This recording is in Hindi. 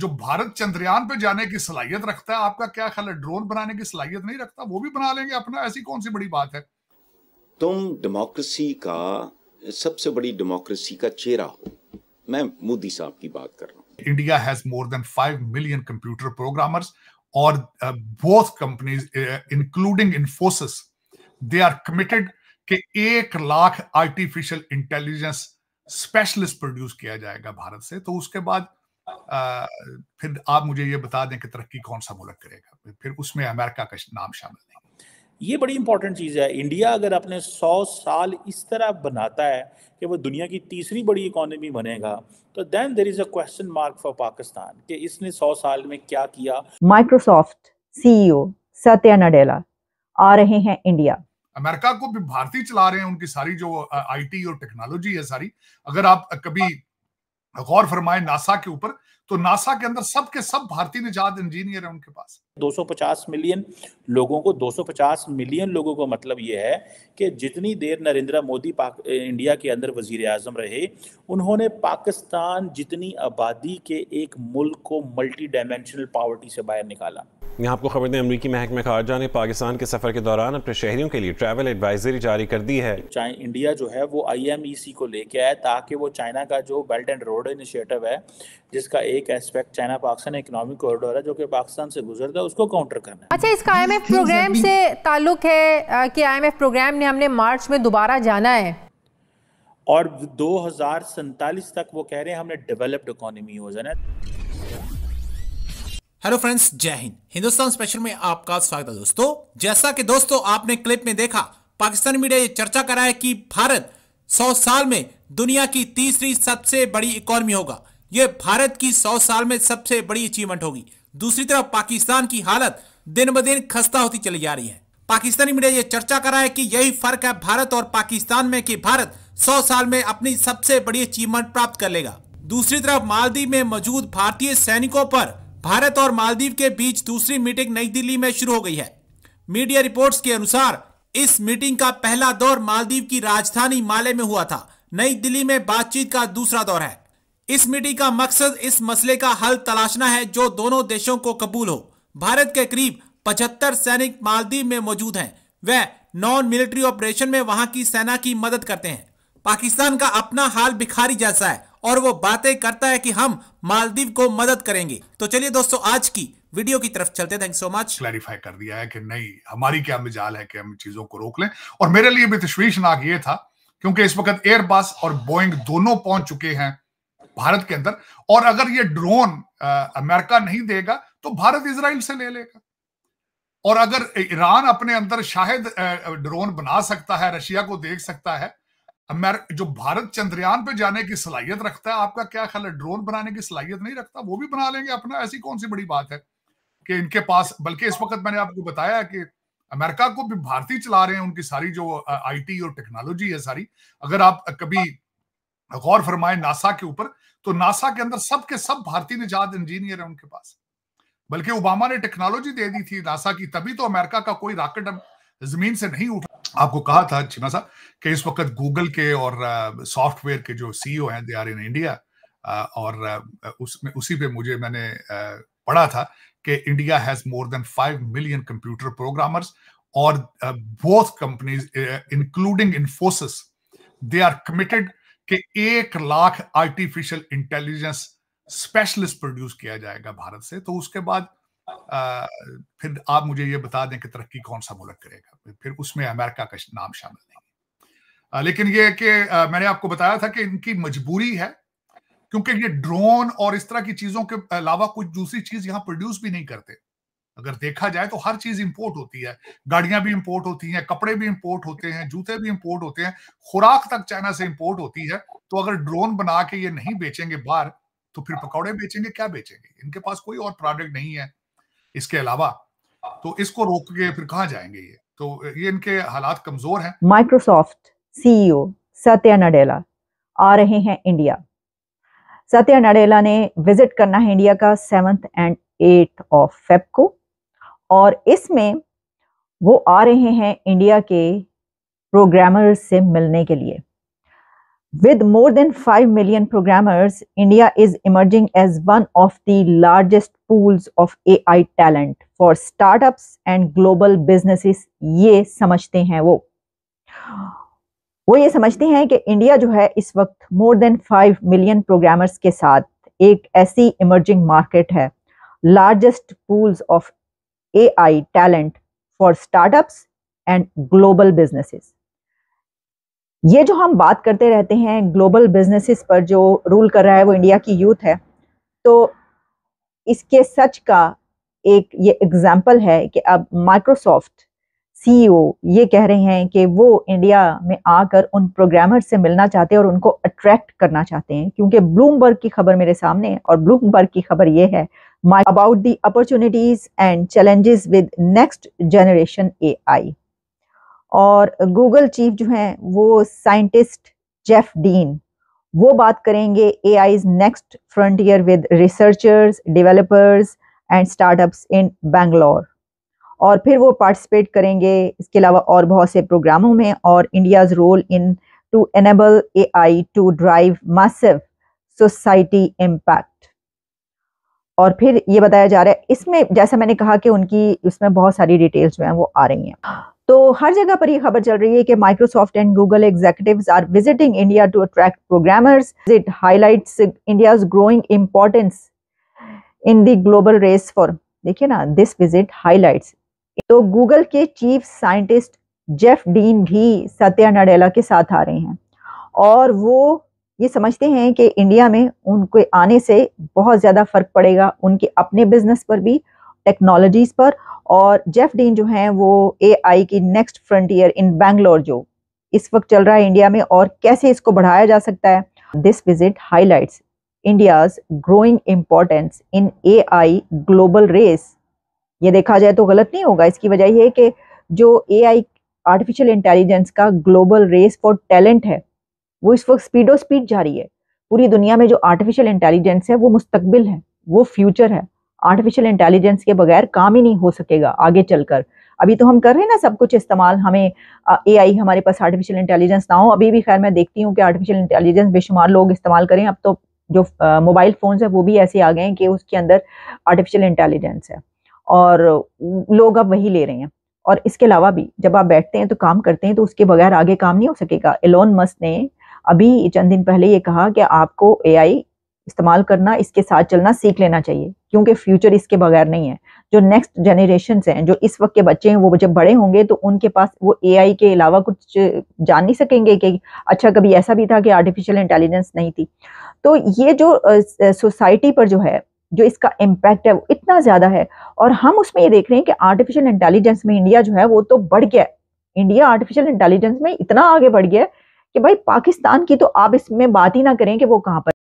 जो भारत चंद्रयान पे जाने की सलाहियत रखता है आपका क्या ख्याल है ड्रोन बनाने की सलाहियत नहीं रखता वो भी बना लेंगे अपना ऐसी कौन सी बड़ी बात है तुम डेमोक्रेसी का सबसे बड़ी डेमोक्रेसी का चेहरा हो मैं मोदी साहब की बात कर रहा हूँ India has more than five million computer programmers और both companies including Infosys they are committed के एक lakh artificial intelligence specialist produce किया जाएगा भारत से तो उसके बाद आ, फिर आप मुझे ये बता दें कि तरक्की कौन सा मुल्क करेगा फिर उसमें अमेरिका का नाम शामिल नहीं ये बड़ी इंपॉर्टेंट चीज़ है इंडिया अगर अपने सौ साल इस तरह बनाता है कि वो दुनिया की तीसरी बड़ी इकोनॉमी बनेगा तो then there is a question mark for Pakistan कि इसने सौ साल में क्या किया Microsoft CEO e Satya Nadella आ रहे हैं इंडिया अमेरिका को भी भारतीय चला रहे हैं उनकी सारी जो आईटी और टेक्नोलॉजी है सारी अगर आप कभी गौर फरमाए नासा के ऊपर तो नासा के अंदर सब के सब भारतीय निजात इंजीनियर है उनके पास 250 मिलियन लोगों को 250 मिलियन लोगों को मतलब यह है कि जितनी देर नरेंद्र मोदी पाक इंडिया के अंदर वजीर आजम रहे उन्होंने पाकिस्तान जितनी आबादी के एक मुल्क को मल्टी डायमेंशनल पावर्टी से बाहर निकाला यहाँ आपको खबर दें अमरीकी महकमे खारजा ने पाकिस्तान के सफर के दौरान अपने शहरियों के लिए ट्रैवल एडवाइजरी जारी कर दी है इंडिया जो है वो आईएमईसी e को लेके आए ताकि वो चाइना का जो बेल्ट एंड रोड इनिशियटिव है जिसका एक aspect China Pakistan economic corridor है जो कि पाकिस्तान से गुजरता है उसको काउंटर करना है। अच्छा इसका आई प्रोग्राम से ताल्लुक है कि आई प्रोग्राम ने हमने मार्च में दोबारा जाना है और दो तक वो कह रहे हैं हमने डेवलप्ड इकोनॉमी हो जाना है हेलो फ्रेंड्स जय हिंद हिंदुस्तान स्पेशल में आपका स्वागत है दोस्तों जैसा कि दोस्तों आपने क्लिप में देखा पाकिस्तान मीडिया ये चर्चा करा है कि भारत 100 साल में दुनिया की तीसरी सबसे बड़ी इकोनॉमी होगा ये भारत की 100 साल में सबसे बड़ी अचीवमेंट होगी दूसरी तरफ पाकिस्तान की हालत दिन ब दिन खस्ता होती चली जा रही है पाकिस्तानी मीडिया ये चर्चा करा है कि यही फर्क है भारत और पाकिस्तान में कि भारत सौ साल में अपनी सबसे बड़ी अचीवमेंट प्राप्त कर लेगा दूसरी तरफ मालदीव में मौजूद भारतीय सैनिकों पर भारत और मालदीव के बीच दूसरी मीटिंग नई दिल्ली में शुरू हो गई है मीडिया रिपोर्ट्स के अनुसार इस मीटिंग का पहला दौर मालदीव की राजधानी माले में हुआ था नई दिल्ली में बातचीत का दूसरा दौर है इस मीटिंग का मकसद इस मसले का हल तलाशना है जो दोनों देशों को कबूल हो भारत के करीब 75 सैनिक मालदीव में मौजूद हैं वह नॉन मिलिट्री ऑपरेशन में वहां की सेना की मदद करते हैं पाकिस्तान का अपना हाल भिखारी जैसा है और वो बातें करता है कि हम मालदीव को मदद करेंगे तो चलिए दोस्तों आज की वीडियो की तरफ चलते थैंक सो मच क्लैरिफाई कर दिया है कि नहीं हमारी क्या मिजाल है कि हम चीजों को रोक लें और मेरे लिए भी तश्वीशनाक ये था क्योंकि इस वक्त एयरबस और बोइंग दोनों पहुंच चुके हैं भारत के अंदर और अगर ये ड्रोन अमेरिका नहीं देगा तो भारत इसराइल से ले लेगा और अगर ईरान अपने अंदर शायद ड्रोन बना सकता है रशिया को देख सकता है अमेरिका जो भारत चंद्रयान पे जाने की सलाहियत रखता है आपका क्या ख्याल है ड्रोन बनाने की सलाहियत नहीं रखता वो भी बना लेंगे अपना ऐसी कौन सी बड़ी बात है कि इनके पास बल्कि इस वक्त मैंने आपको बताया कि अमेरिका को भी भारतीय चला रहे हैं उनकी सारी जो आईटी और टेक्नोलॉजी है सारी अगर आप कभी गौर फरमाए नासा के ऊपर तो नासा के अंदर सबके सब सब भारतीय निजात इंजीनियर है उनके पास बल्कि ओबामा ने टेक्नोलॉजी दे दी थी नासा की तभी तो अमेरिका का कोई राकेट जमीन से नहीं उठा आपको कहा था चिमा साहब कि इस वक्त गूगल के और सॉफ्टवेयर के जो सीईओ e हैं दे आर इन इंडिया और उसमें उसी पे मुझे मैंने पढ़ा था कि India has more than five million computer programmers और both companies including Infosys they are committed कि एक lakh artificial intelligence specialist produce किया जाएगा भारत से तो उसके बाद फिर आप मुझे ये बता दें कि तरक्की कौन सा मुल्क करेगा फिर उसमें अमेरिका का नाम शामिल नहीं लेकिन ये कि मैंने आपको बताया था कि इनकी मजबूरी है क्योंकि ये ड्रोन और इस तरह की चीजों के अलावा कुछ दूसरी चीज यहाँ प्रोड्यूस भी नहीं करते अगर देखा जाए तो हर चीज इंपोर्ट होती है गाड़ियां भी इंपोर्ट होती हैं कपड़े भी इंपोर्ट होते हैं जूते भी इंपोर्ट होते हैं खुराक तक चाइना से इंपोर्ट होती है तो अगर ड्रोन बना के ये नहीं बेचेंगे बाहर तो फिर पकौड़े बेचेंगे क्या बेचेंगे इनके पास कोई और प्रोडक्ट नहीं है इसके अलावा तो इसको रोक के फिर कहाँ जाएंगे ये तो ये इनके हालात कमजोर हैं Microsoft CEO e Satya Nadella आ रहे हैं इंडिया सत्या नडेला ने विजिट करना है इंडिया का seventh and eight of Feb को और इसमें वो आ रहे हैं इंडिया के प्रोग्रामर्स से मिलने के लिए With more than 5 million programmers, India is emerging as one of the largest pools of AI talent for startups and global businesses ये समझते हैं वो वो ये समझते हैं कि इंडिया जो है इस वक्त मोर देन 5 मिलियन प्रोग्रामर्स के साथ एक ऐसी इमर्जिंग मार्केट है largest pools of AI talent for startups and global businesses ये जो हम बात करते रहते हैं ग्लोबल बिजनेसेस पर जो रूल कर रहा है वो इंडिया की यूथ है तो इसके सच का एक ये एग्जाम्पल है कि अब माइक्रोसॉफ्ट सीईओ e ये कह रहे हैं कि वो इंडिया में आकर उन प्रोग्रामर से मिलना चाहते हैं और उनको अट्रैक्ट करना चाहते हैं क्योंकि ब्लूमबर्ग की खबर मेरे सामने है और ब्लूमबर्ग की खबर ये है about the opportunities and challenges with next generation AI और गूगल चीफ जो हैं वो साइंटिस्ट जेफ डीन वो बात करेंगे A I next frontier with researchers developers and startups in Bangalore और फिर वो पार्टिसिपेट करेंगे इसके अलावा और बहुत से प्रोग्रामों में और India's role in to enable A I to drive massive society impact और फिर ये बताया जा रहा है इसमें जैसा मैंने कहा कि उनकी उसमें बहुत सारी डिटेल्स जो हैं वो आ रही हैं तो हर जगह पर ये खबर चल रही है कि Microsoft and Google executives are visiting India to attract programmers it highlight India growing importance in the global race for देखिए ना दिस विजिट हाईलाइट्स तो गूगल के चीफ साइंटिस्ट जेफ डीन भी सत्या नडेला के साथ आ रहे हैं और वो ये समझते हैं कि इंडिया में उनके आने से बहुत ज़्यादा फर्क पड़ेगा उनके अपने बिजनेस पर भी टेक्नोलॉजीज़ पर और जेफ डीन जो हैं वो एआई की नेक्स्ट फ्रंटियर इन बैंगलोर जो इस वक्त चल रहा है इंडिया में और कैसे इसको बढ़ाया जा सकता है this visit highlights India's growing importance in AI global race ये देखा जाए तो गलत नहीं होगा इसकी वजह यह है कि जो एआई आर्टिफिशियल इंटेलिजेंस का ग्लोबल रेस फॉर टैलेंट है वो इस वक्त स्पीडो स्पीड जा रही है पूरी दुनिया में जो आर्टिफिशियल इंटेलिजेंस है वो मुस्तकबिल है वो फ्यूचर है आर्टिफिशियल इंटेलिजेंस के बगैर काम ही नहीं हो सकेगा आगे चलकर अभी तो हम कर रहे हैं ना सब कुछ इस्तेमाल हमें ए आई हमारे पास आर्टिफिशियल इंटेलिजेंस ना हो अभी भी खैर मैं देखती हूँ कि आर्टिफिशियल इंटेलिजेंस बेशुमार लोग इस्तेमाल करें अब तो जो मोबाइल फ़ोन है वो भी ऐसे आ गए हैं कि उसके अंदर आर्टिफिशियल इंटेलिजेंस है और लोग अब वही ले रहे हैं और इसके अलावा भी जब आप बैठते हैं तो काम करते हैं तो उसके बगैर आगे काम नहीं हो सकेगा एलोन मस्क ने अभी चंद दिन पहले ये कहा कि आपको एआई इस्तेमाल करना इसके साथ चलना सीख लेना चाहिए क्योंकि फ्यूचर इसके बगैर नहीं है जो नेक्स्ट जनरेशन हैं जो इस वक्त के बच्चे हैं वो जब बड़े होंगे तो उनके पास वो एआई के अलावा कुछ जान नहीं सकेंगे कि अच्छा कभी ऐसा भी था कि आर्टिफिशियल इंटेलिजेंस नहीं थी तो ये जो सोसाइटी पर जो है जो इसका इम्पैक्ट है वो इतना ज़्यादा है और हम उसमें ये देख रहे हैं कि आर्टिफिशियल इंटेलिजेंस में इंडिया जो है वो तो बढ़ गया है इंडिया आर्टिफिशियल इंटेलिजेंस में इतना आगे बढ़ गया है कि भाई पाकिस्तान की तो आप इसमें बात ही ना करें कि वो कहाँ पर